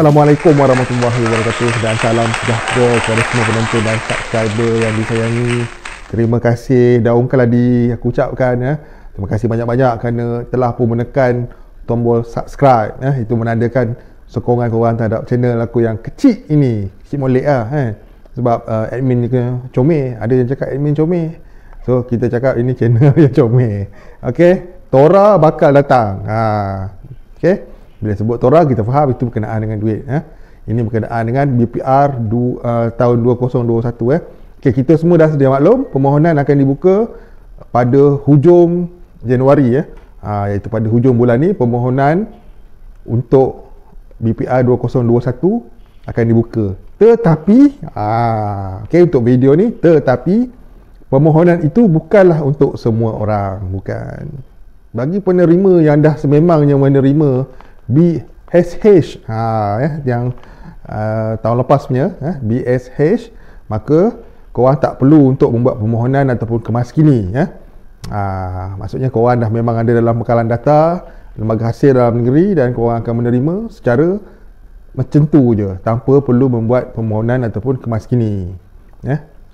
Assalamualaikum warahmatullahi wabarakatuh dan salam sejahtera kepada semua penonton dan subscriber yang disayangi. Terima kasih daun keladi aku ucapkan ya. Terima kasih banyak-banyak kerana telah pun menekan tombol subscribe ya. Itu menandakan sokongan korang terhadap channel aku yang kecil ini. Kecil molek lah ya. Eh. Sebab uh, admin ni comel, ada yang cakap admin comel. So kita cakap ini channel yang comel. Okey, Tora bakal datang. Ha. Okey. Bila sebut Torah kita faham itu berkenaan dengan duit eh. Ini berkenaan dengan BPR du, uh, tahun 2021 eh. Okay kita semua dah sedia maklum permohonan akan dibuka pada hujung Januari eh. Ha, iaitu pada hujung bulan ni permohonan untuk BPR 2021 akan dibuka. Tetapi ah okey untuk video ni tetapi permohonan itu bukanlah untuk semua orang bukan bagi penerima yang dah sememangnya menerima BSH ha, eh, yang uh, tahun lepas punya eh, ya, BSH maka korang tak perlu untuk membuat permohonan ataupun kemas kini eh. ha, maksudnya korang dah memang ada dalam bekalan data lembaga hasil dalam negeri dan korang akan menerima secara macam tu je tanpa perlu membuat permohonan ataupun kemas kini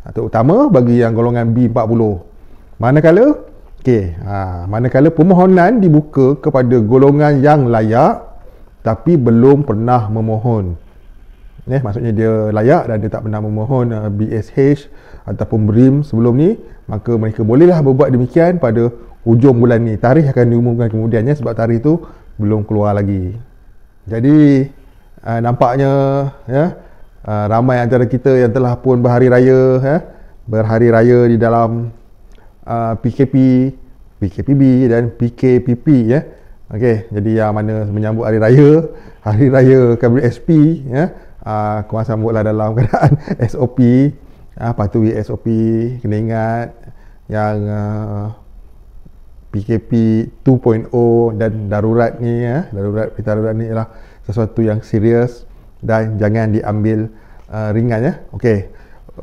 Atau utama bagi yang golongan B40 manakala Okey, ha, manakala permohonan dibuka kepada golongan yang layak tapi belum pernah memohon. Eh, maksudnya dia layak dan dia tak pernah memohon uh, eh, BSH ataupun BRIM sebelum ni, maka mereka bolehlah berbuat demikian pada hujung bulan ni. Tarikh akan diumumkan kemudiannya sebab tarikh tu belum keluar lagi. Jadi, uh, nampaknya ya, uh, ramai antara kita yang telah pun berhari raya, ya, berhari raya di dalam uh, PKP, PKPB dan PKPP ya. Okey, jadi yang mana menyambut hari raya, hari raya SP ya. Ah uh, kau sambutlah dalam keadaan SOP, uh, ah, patuhi SOP, kena ingat yang uh, PKP 2.0 dan darurat ni ya, darurat kita darurat ni ialah sesuatu yang serius dan jangan diambil uh, ringan ya. Okey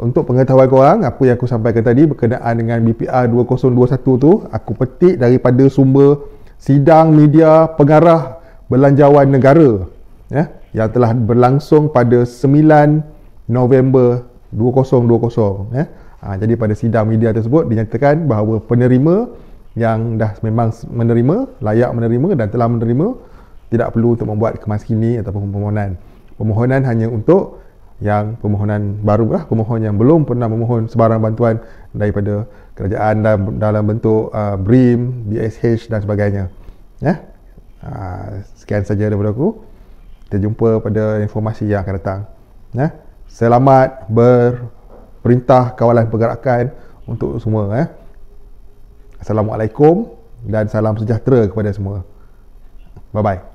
untuk pengetahuan korang apa yang aku sampaikan tadi berkenaan dengan BPR 2021 tu aku petik daripada sumber sidang media pengarah belanjawan negara ya yang telah berlangsung pada 9 November 2020 ya ha, jadi pada sidang media tersebut dinyatakan bahawa penerima yang dah memang menerima layak menerima dan telah menerima tidak perlu untuk membuat kemas kini ataupun permohonan permohonan hanya untuk yang pemohonan baru lah pemohon yang belum pernah memohon sebarang bantuan daripada kerajaan dalam bentuk uh, BRIM, BSH dan sebagainya. Ya. Yeah? Uh, sekian saja daripada aku. Kita jumpa pada informasi yang akan datang. Ya. Yeah? Selamat berperintah kawalan pergerakan untuk semua eh. Assalamualaikum dan salam sejahtera kepada semua. Bye bye.